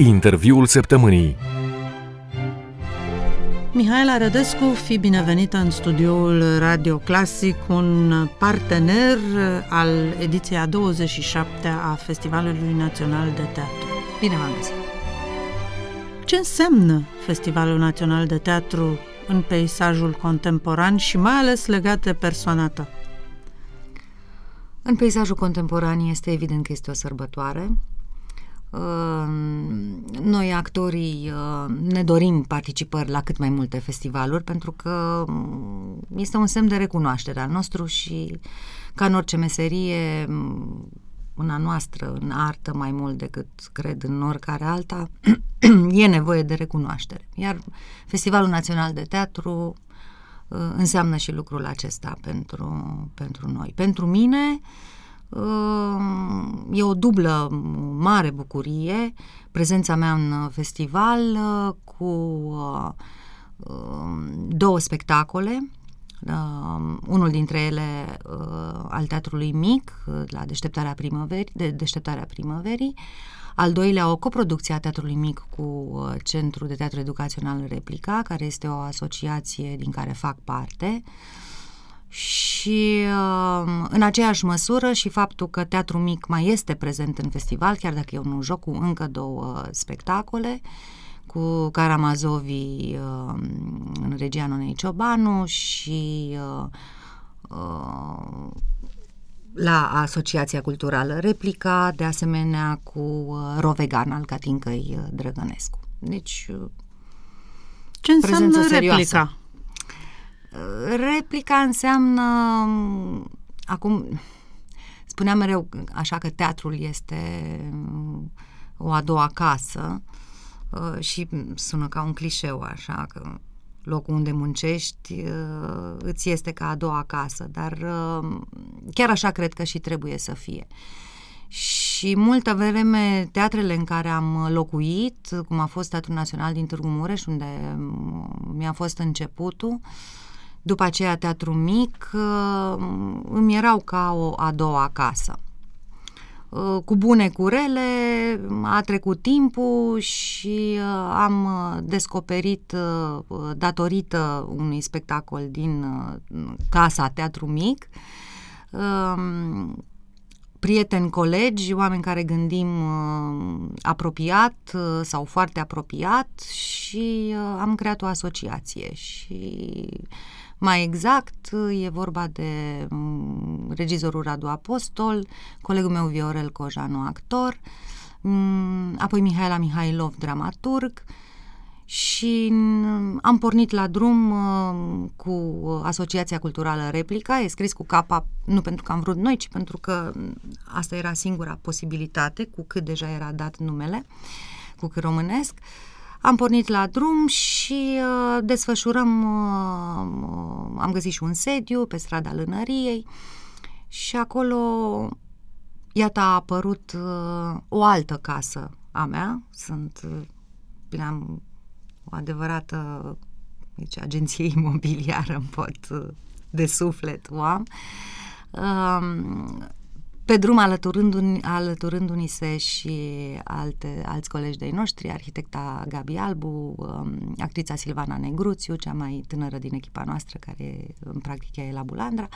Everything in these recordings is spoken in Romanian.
Interviul săptămânii. Mihaela Rădescu, fi binevenită în studioul Radio Classic, un partener al ediției a 27-a Festivalului Național de Teatru. Bine v-am găsit! Ce înseamnă Festivalul Național de Teatru în peisajul contemporan și mai ales legat de persoana ta? În peisajul contemporan este evident că este o sărbătoare, noi, actorii, ne dorim participări la cât mai multe festivaluri pentru că este un semn de recunoaștere al nostru și, ca în orice meserie, în a noastră, în artă, mai mult decât cred în oricare alta, e nevoie de recunoaștere. Iar Festivalul Național de Teatru uh, înseamnă și lucrul acesta pentru, pentru noi. Pentru mine, E o dublă mare bucurie prezența mea în uh, festival uh, cu uh, um, două spectacole, um, unul dintre ele al teatrului mic, la Deșteptarea Primăverii, de Deșteptarea Primăverii, al doilea o coproducție a Teatrului Mic cu Centrul de Teatru Educațional Replica, care este o asociație din care fac parte. Uh, și um, în aceeași măsură și faptul că Teatru Mic mai este prezent în festival, chiar dacă eu nu joc cu încă două spectacole, cu Karamazovi um, în regia Nonei Ciobanu și uh, uh, la Asociația Culturală Replica, de asemenea cu uh, Rovegan al Catincăi Drăgănescu. Deci, ce înseamnă replica? Serioasă. Replica înseamnă mm, acum spuneam mereu așa că teatrul este mm, o a doua casă uh, și sună ca un clișeu așa că locul unde muncești uh, îți este ca a doua casă, dar uh, chiar așa cred că și trebuie să fie. Și multă vreme teatrele în care am locuit, cum a fost Teatrul Național din Târgu Mureș, unde mm, mi-a fost începutul, uh, după aceea, teatru mic, uh, îmi erau ca o a doua casă. Uh, cu bune, curele a trecut timpul și uh, am descoperit, datorită unui spectacol din Casa Teatru Mic, um, prieteni, colegi, oameni care gândim uh, apropiat uh, sau foarte apropiat și uh, am creat o asociație și mai exact, e vorba de mm, regizorul Radu Apostol, colegul meu Viorel Cojanu, actor, mm, apoi Mihaela Mihailov, dramaturg, și mm, am pornit la drum cu Asociația Culturală Replica, e scris cu capa, nu pentru că am vrut noi, ci pentru că asta era singura posibilitate, cu cât deja era dat numele, cu cât românesc. Uh, am pornit la drum și uh, desfășurăm, uh, uh, am găsit și un sediu pe strada Lânăriei și acolo, iată, a apărut uh, o altă casă a mea. Sunt, uh, am o adevărată deci, agenție imobiliară, îmi pot uh, de suflet o am. Uh, pe drum alăturându-ni, alăturându-ni se și alte, alți colegi de-ai noștri, arhitecta Gabi Albu, um, actrița Silvana Negruțiu, cea mai tânără din echipa noastră, care în practic e la Bulandra,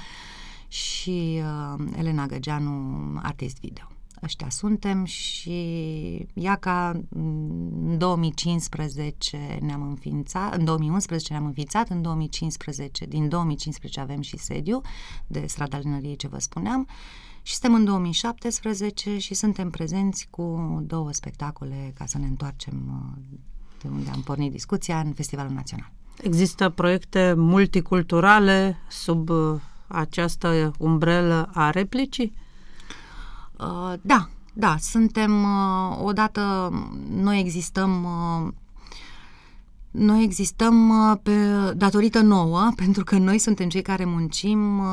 și um, Elena Găgeanu, artist video. Ăștia suntem și ea ca în 2015 ne-am înființat, în 2011 ne-am înființat, în 2015, din 2015 avem și sediu de strada Linăriei ce vă spuneam, uh, și suntem în 2017 și suntem prezenți cu două spectacole ca să ne întoarcem uh, de unde am pornit discuția în Festivalul Național. Există proiecte multiculturale sub uh, această umbrelă a replicii? Uh, da, da, suntem odată, noi existăm noi existăm uh, pe, datorită nouă, pentru că noi suntem cei care muncim uh,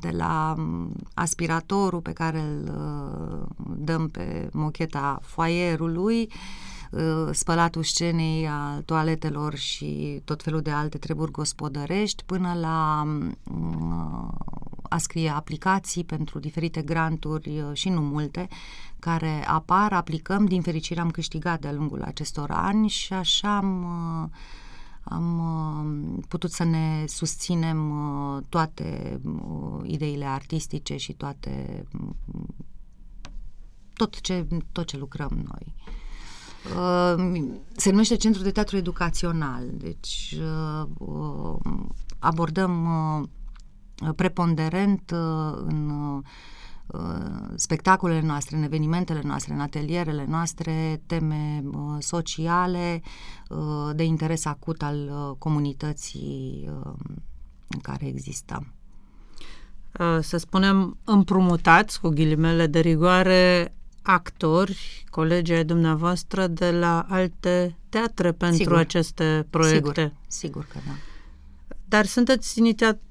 de la mm, aspiratorul pe care îl uh, dăm pe mocheta foaierului, Ă, spălatul scenei, a toaletelor și tot felul de alte treburi gospodărești, până la a scrie aplicații pentru diferite granturi ă, și nu multe, care apar, aplicăm, din fericire am câștigat de-a lungul acestor ani și așa am ă, am putut să ne susținem toate ideile artistice și toate tot ce, tot ce lucrăm noi. Uh, se numește Centru de Teatru Educațional, deci uh, um, abordăm uh, preponderent în spectacolele noastre, în evenimentele noastre, în atelierele noastre, teme sociale de interes acut al comunității în care existăm. Să spunem, împrumutați cu ghilimele de rigoare actori, colegii ai dumneavoastră, de la alte teatre pentru sigur. aceste proiecte. Sigur, sigur că da. Dar sunteți inițiat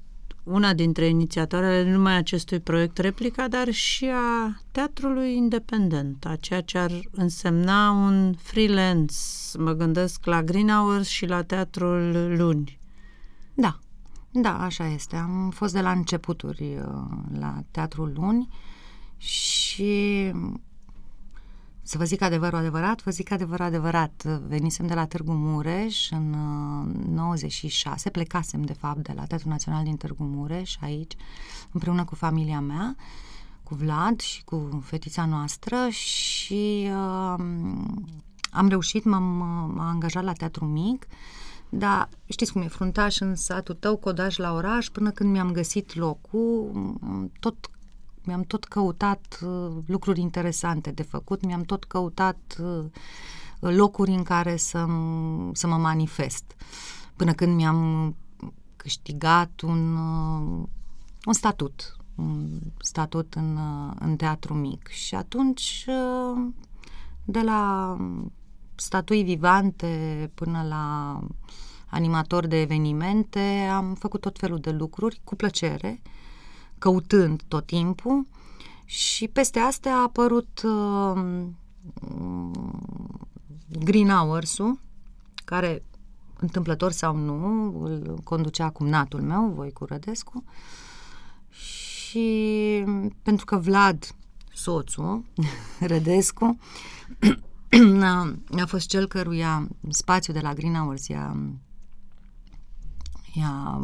una dintre inițiatoarele numai acestui proiect Replica, dar și a teatrului independent, a ceea ce ar însemna un freelance. Mă gândesc la Green Hours și la Teatrul Luni. Da, da, așa este. Am fost de la începuturi uh, la Teatrul Luni și să vă zic adevărul adevărat, vă zic adevărul adevărat. Venisem de la Târgu Mureș în 96, uh, plecasem de fapt de la Teatrul Național din Târgu Mureș aici, împreună cu familia mea, cu Vlad și cu fetița noastră și uh, am reușit, m-am, am angajat la Teatru Mic, dar știți cum e, fruntaș în satul tău, codaș la oraș, până când mi-am găsit locul, tot mi-am tot căutat uh, lucruri interesante de făcut, mi-am tot căutat uh, locuri în care să, să mă manifest. Până când mi-am câștigat un, uh, un statut, un statut în, uh, în teatru mic. Și atunci, uh, de la statui vivante până la animator de evenimente, am făcut tot felul de lucruri cu plăcere. Uh, căutând tot timpul și peste astea a apărut uh, mm, Green Hours-ul, care întâmplător sau nu, îl conducea natul meu, cu Rădescu, și pentru că Vlad, soțul, Rădescu, a, a fost cel căruia spațiul de la Green Hours i-a, i-a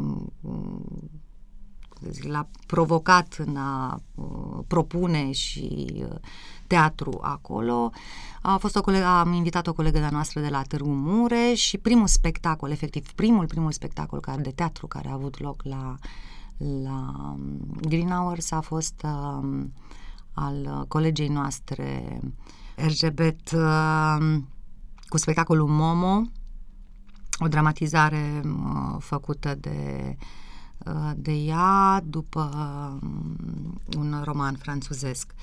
zic, l-a provocat în a uh, propune și uh, teatru acolo. A fost o colegă, am invitat o colegă de-a noastră de la Târgu Mure și primul spectacol, efectiv primul, primul spectacol care, de teatru care a avut loc la, la um, Green Hours a fost uh, al colegei noastre Ergebet uh, um, cu spectacolul Momo, o dramatizare uh, făcută de uh, Uh, de ea după uh, un roman franțuzesc.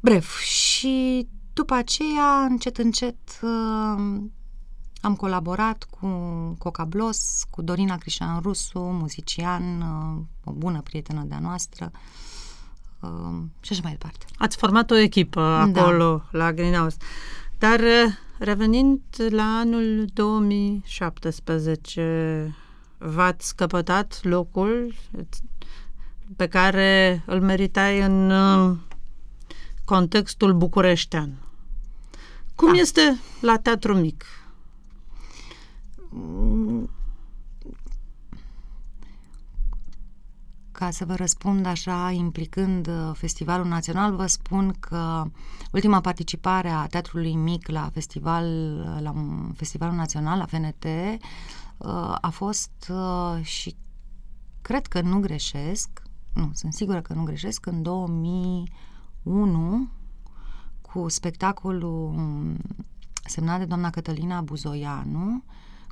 Bref, și după aceea, încet, încet, uh, am colaborat cu Coca Blos, cu Dorina Crișan Rusu, muzician, o bună prietenă de-a noastră și așa mai departe. Ați format o echipă da. acolo, da. la Greenhouse. Dar revenind la anul 2017, v-ați căpătat locul pe care îl meritai în uh, contextul bucureștean. Cum da. este la Teatru Mic? ca să vă răspund așa, implicând uh, Festivalul Național, vă spun că ultima participare a Teatrului Mic la festival, la Festivalul Național, la FNT, Uh, a fost uh, și cred că nu greșesc, nu, sunt sigură că nu greșesc, în 2001 cu spectacolul um, semnat de doamna Cătălina Buzoianu,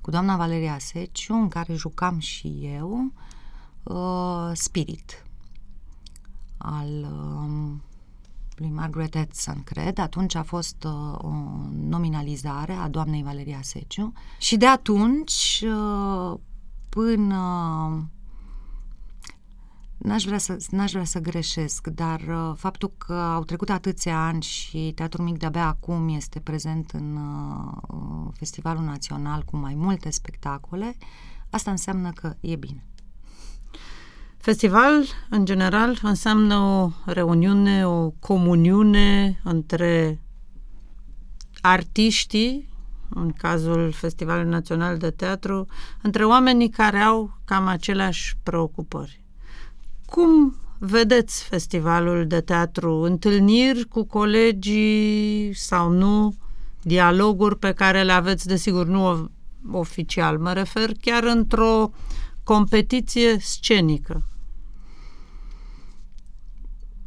cu doamna Valeria Seciu, în care jucam și eu, uh, Spirit al um, lui Margaret Edson, cred. Atunci a fost uh, o nominalizare a doamnei Valeria Seciu și de atunci uh, până N-aș vrea, să, n-aș vrea să greșesc, dar uh, faptul că au trecut atâția ani și Teatrul Mic de-abia acum este prezent în uh, uh Festivalul Național cu mai multe spectacole, asta înseamnă că e bine. Festival, în general, înseamnă o reuniune, o comuniune între artiștii, în cazul Festivalului Național de Teatru, între oamenii care au cam aceleași preocupări. Cum vedeți festivalul de teatru? Întâlniri cu colegii sau nu? Dialoguri pe care le aveți, desigur, nu oficial. Mă refer chiar într-o competiție scenică.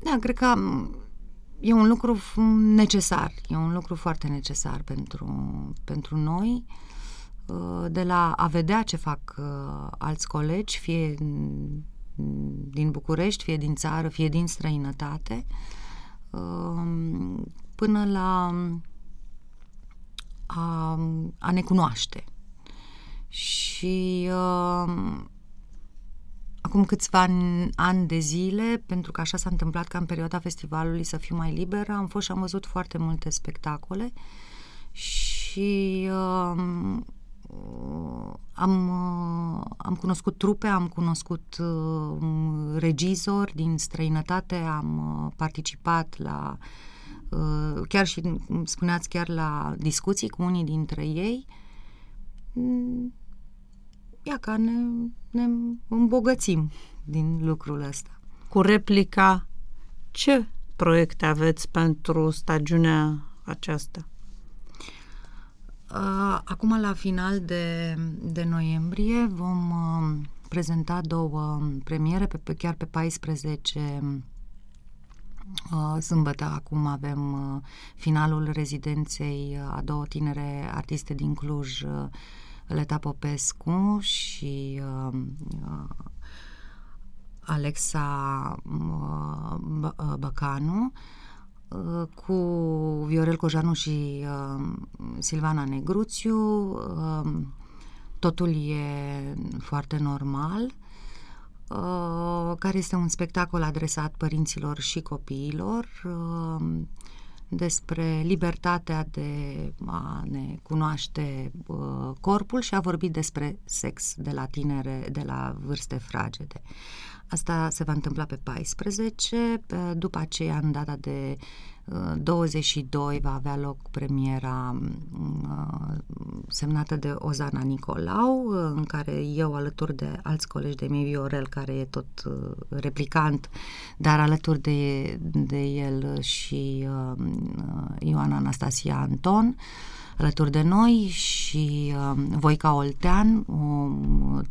Da, cred că e un lucru necesar, e un lucru foarte necesar pentru, pentru noi, uh, de la a vedea ce fac uh, alți colegi, fie din București, fie din țară, fie din străinătate, um, până la a, um, a ne cunoaște. Și uh, acum câțiva ani de zile, pentru că așa s-a întâmplat ca în perioada festivalului să fiu mai liberă, am fost și am văzut foarte multe spectacole și uh, am, uh, am cunoscut trupe, am cunoscut uh, regizori din străinătate, am uh, participat la uh, chiar și spuneați chiar la discuții cu unii dintre ei. Mm ia ca ne, ne îmbogățim din lucrul ăsta. Cu replica, ce proiecte aveți pentru stagiunea aceasta? Uh, acum, la final de, de noiembrie, vom uh, prezenta două premiere, pe, chiar pe 14 uh, sâmbătă. Acum avem finalul rezidenței a două tinere artiste din Cluj, Leta Popescu și uh, uh Alexa uh, uh Băcanu uh, cu Viorel Cojanu și uh, Silvana Negruțiu. Uh, totul e foarte normal. Uh, care este un spectacol adresat părinților și copiilor. Uh, despre libertatea de a ne cunoaște uh, corpul și a vorbit despre sex de la tinere, de la vârste fragede. Asta se va întâmpla pe 14, după aceea în data de 22 va avea loc premiera uh, semnată de Ozana Nicolau, uh, în care eu, alături de alți colegi de mei, Viorel, care e tot uh, replicant, dar alături de, de el și Ioana Anastasia Anton, alături de noi și Voica Oltean, o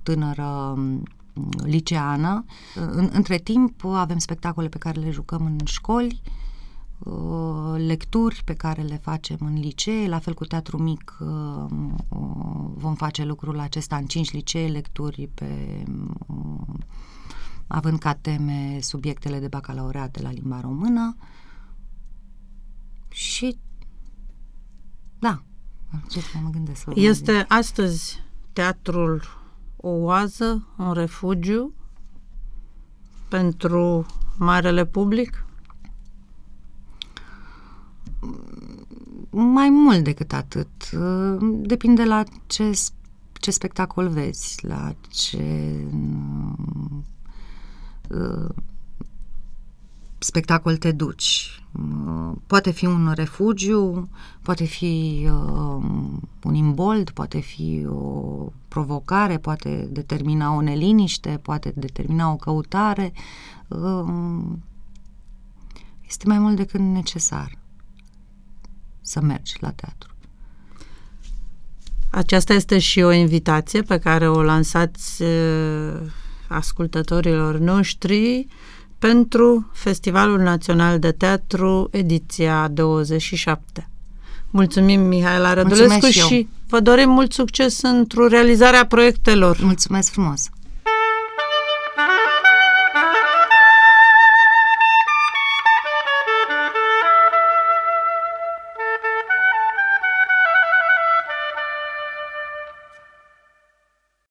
tânără liceană. Între timp avem spectacole pe care le jucăm în școli, Uh, lecturi pe care le facem în licee, la fel cu teatru mic uh, vom face lucrul acesta în cinci licee, lecturi pe uh, având ca teme subiectele de bacalaureat de la limba română și da, ce mă gândesc. Este gândesc. astăzi teatrul o oază, un refugiu pentru marele public? mai mult decât atât. Depinde la ce, ce spectacol vezi, la ce uh, spectacol te duci. Uh, poate fi un refugiu, poate fi uh, un imbold, poate fi o provocare, poate determina o neliniște, poate determina o căutare. Uh, este mai mult decât necesar să mergi la teatru. Aceasta este și o invitație pe care o lansați uh, ascultătorilor noștri pentru Festivalul Național de Teatru, ediția 27. Mulțumim, Mihaela Rădulescu, Mulțumesc și, și vă dorim mult succes într-o realizarea proiectelor. Mulțumesc frumos!